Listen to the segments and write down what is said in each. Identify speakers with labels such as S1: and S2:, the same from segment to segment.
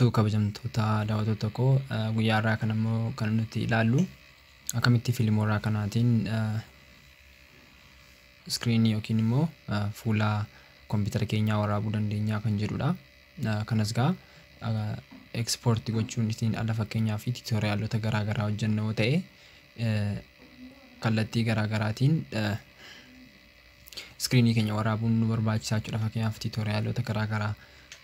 S1: Furtuu kabajamtoota daawwatoo tokko guyyaa irraa kan ammoo kan nuti ilaallu akkamitti fiilimoorraa kanaatiin iskiriinii yookiin immoo fuula kompiitara keenyaa waraabuu dandeenya kan jedhudha. Kanas gaa ekspoortii gochuun ittiin ala fakkeenyaa fi tiitoriyaalota garaagaraa hojjennu yoo ta'e kallattii garaagaraatiin iskiriinii keenya waraabuun nu barbaachisaa jechuudha fakkeenyaaf tiitoriyaalota garaagaraa.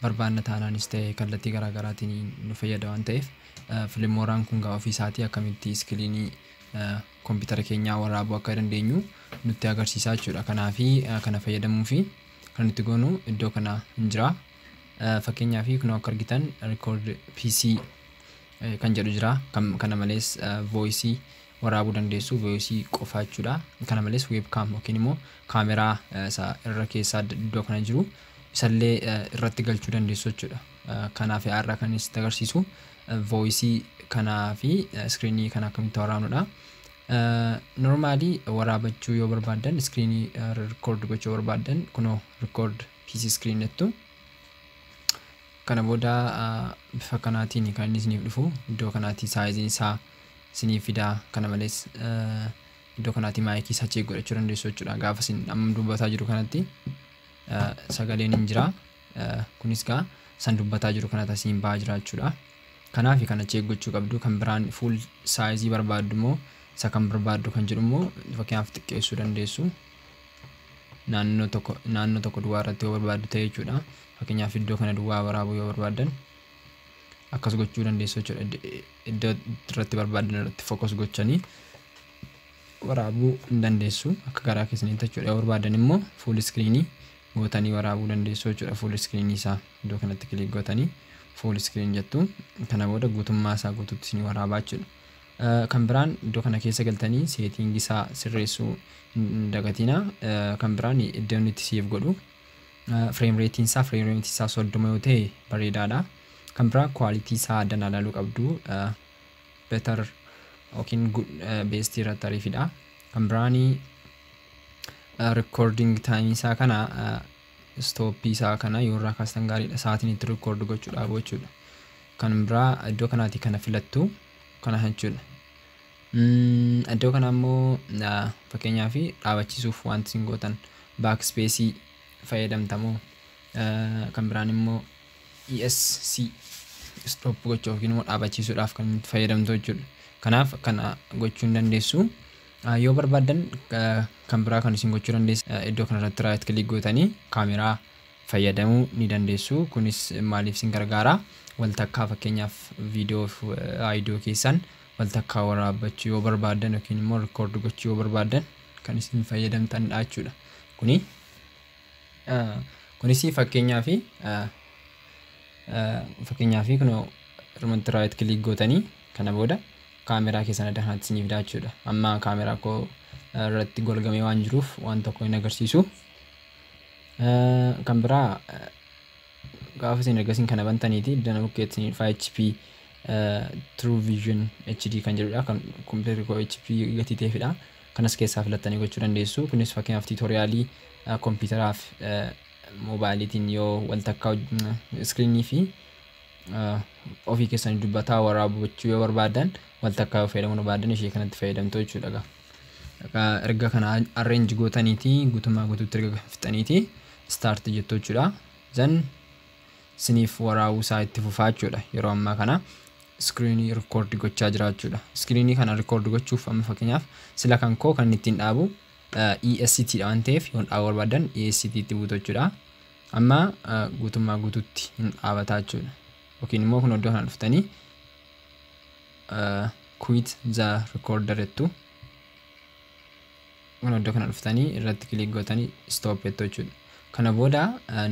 S1: barbaanna taanaanis ta'e kallattii garaa garaatiin nu fayyada waan ta'eef eh, filimmooraan kun gaa isaatii akkamitti iskiliinii eh, koompitara keenyaa waraabuu akka dandeenyu nutti agarsiisaa jechuudha kanaaf eh, kana fayyadamuu fi kan nuti goonu iddoo kana hin jira fakkeenyaa kun akka argitan rikoord piisii kan jedhu jira kana malees vooyisii waraabuu dandeessu vooyisii qofaa jechuudha kana malees weebkaam yookiin immoo kaameraa isaa irra keessaa iddoo kana jiru isallee eh, irratti galchuu dandeessu jechuudha. Eh, kanaaf yaa'arraa kan isitti agarsiisu eh, vooyisii kanaa fi iskiriinii kan akkamitti waraanudha. Normaalii waraabachuu yoo barbaadan iskiriinii rikoord gochuu barbaadan kunoo rikoord piisi iskiriin jettu. Kana booda bifa kanaatiin kan inni isiniif dhufu iddoo kanaatti saayiziin isaa isinii fidaa kana malees iddoo kanaatti maayikii isaa cheek godhachuu dandeessu jechuudha gaafa isin amma dubbataa jiru kanatti. sagaleen hin jira kunis gaa san dubbataa jiru kana tasiin ba'aa jira jechuudha. Kanaaf kan achi eeggachuu qabdu kan biraan fuul saayizii barbaaddu immoo isa kan barbaaddu kan jedhu immoo fakkeenyaaf xiqqeessuu dandeessu. Naannoo tokko duwwaa irratti yoo barbaaddu ta'e jechuudha. Fakkeenyaaf iddoo kana duwwaa waraabuu yoo barbaadan akkas gochuu dandeessu jechuudha. Iddoo irratti barbaadan irratti fokos gochanii waraabuu hin akka garaa keessanitti jechuudha. Yoo barbaadan immoo fuul iskiriinii gootanii waraabuu dandeessoo jechuudha fuul iskiriinii isaa iddoo kanatti kiliik gootanii fuul iskiriin jettu kana booda guutummaa isaa guutuutti isin waraabaa jechuudha. Kan biraan iddoo kana keessa galtanii seetiingi isaa sirreessuu hin dagatinaa kan biraan iddoon itti siif godhu fireemreetiin isaa fireemreetiin isaa soddoma yoo ta'e bareedaadha. Kan biraa kwaalitii isaa addan alaaluu qabdu beetar yookiin beestii irratti ariifidha. Kan biraan Uh, rikoordiing taayimii isaa kana istooppii uh, isaa kana yoo yoorraa kaastan gaariidha sa'aatiin itti rikoordi gochuudhaaf gochuudha kan biraa iddoo kanaati kana filattu kana jechuudha. Mm, iddoo kana immoo uh, fakkeenyaa fi dhaabachiisuuf wanti isin gootan baakspeesii fayyadamtamoo kan biraan immoo ESC istoop gochuu yookiin immoo dhaabachiisuudhaaf kan itti fayyadamtu jechuudha. Kanaaf kana gochuu hin dandeessu. Ah, yoo barbaadan kan biraa kan isin gochuu dandeessu ah, iddoo kanarratti raayit kilik gootanii kaameraa fayyadamuu ni dandeessu kunis maaliif isin gargaara waltakkaa fakkeenyaaf viidiyoo aayidiyoo ah, keessan waltakkaa waraabbachuu yoo barbaadan yookiin immoo rikoordi gochuu yoo barbaadan kan isin fayyadamtanidha jechuudha. Kuni kunis fakkeenyaafi fi raayit kilik kana booda kaameraa keessan kanatti siniifidha jechuudha. Amma kaameraa koo irratti golgamee waan jiruuf waan tokko hin agarsiisu. Kan biraa gaafa isin ergasiin kana bantaniiti iddoo nama buqqeetti HP True Vision HD kan jedhudha. Kan kompiitarri koo HP gatii ta'eefidha. Kanas keessaa filattanii gochuu dandeessu. Kunis fakkeenyaaf tiitoriyaalii kompiitaraaf mobaayiliitiin yoo wal iskiriinii fi ofii keessanii dubbataa waraabachuu yoo barbaadan wal akka fayyadamuu barbaadan ishee kanatti fayyadamtoo jechuudha. Erga kana arreenji gootaniiti guutummaa guutuutti erga fixaniiti istaartii jettu jechuudha. Zan siniif waraabuu isaa itti fufaa jechuudha yeroo ammaa kana. iskiriinii rikoordii gochaa jira jechuudha. Iskiriinii kana rikoordii gochuuf amma fakkeenyaaf sila kan koo kan ittiin dhaabu EST dha waan ta'eef yoon dhaabu barbaadan EST itti buutu jechuudha. Amma guutummaa guutuutti hin dhaabataa jechuudha. yookiin immoo kun iddoo kana dhuftanii uh, quit the recorder jettu kun iddoo kana dhuftanii irratti kilik gootanii stop jettu Kana booda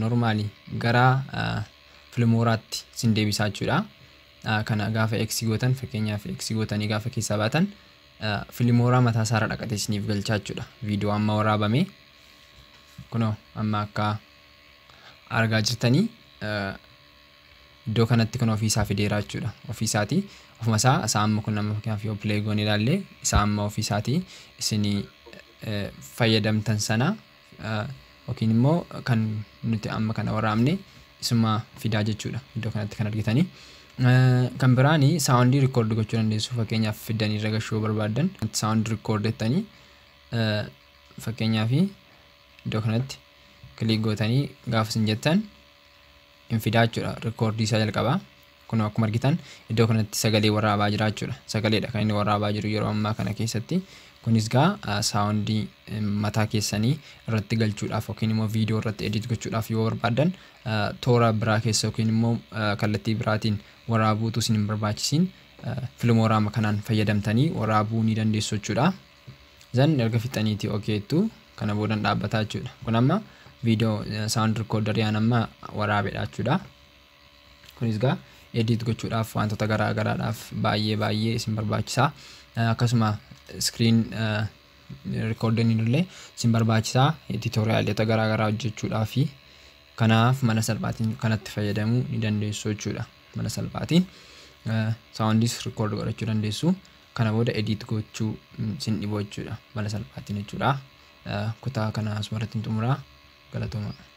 S1: normaalii gara filmooraatti sin deebisaa Kana gaafa eksi gootan fakkeenyaaf eksi gootanii gaafa keessaa baatan uh, filmooraa mataa isaarra dhaqatee isiniif galchaachuudha jechuudha. Viidiyoo amma waraabame kunoo amma akka argaa jirtanii uh, iddoo kanatti kun ofiisaa fideeraa jechuudha. Ofiisaatii ofuma isaa isaa amma kun amma yookiin yoo obleegoon ilaalle isaa amma ofiisaatii isin eh, fayyadamtan sanaa eh, yookiin immoo kan nuti amma kana waraabne isuma fidaa jechuudha iddoo kanatti kan argitanii. Eh, kan biraanii saawundi rikoordi gochuu dandeessu fakkeenyaaf fiddanii ragashuu barbaadan saawundi saawundii rikoordettanii fakkeenyaaf iddoo kanatti kilii gootanii gaafas isin jettan hin fidaa jechuudha rikoordii isaa jalqabaa. Kun akkuma argitan iddoo kanatti sagalee waraabaa jira jechuudha. Sagaleedha kan inni waraabaa jiru yeroo ammaa kana keessatti. Kunis gaa saawundii mataa keessanii irratti galchuudhaaf yookiin immoo viidiyoo irratti edit gochuudhaaf yoo barbaadan toora biraa keessa yookiin immoo kallattii biraatiin waraabuutu isin hin barbaachisiin filmooraama kanaan fayyadamtanii waraabuu ni dandeessu jechuudha. Zan erga fixaniitii ogeettu kana boodan dhaabbataa jechuudha. Kun amma viidiyoo eh, saawund rikooddariyaan amma waraabedha jechuudha. Kunis egaa edit gochuudhaaf wantoota garaagaraadhaaf baay'ee baay'ee isin barbaachisaa. Eh, akkasuma iskiriin eh, rikooddiin illee isin barbaachisaa tiitoriyaalota garaa hojjechuudhaa fi kanaaf mana salphaatiin kanatti fayyadamuu ni dandeessu jechuudha. Mana salphaatiin saawundis rikood godhachuu dandeessu. Kana booda edit gochuu mm, sin dhibu jechuudha. Mana salphaatiin jechuudha. Kutaa kana asuma irratti la toma.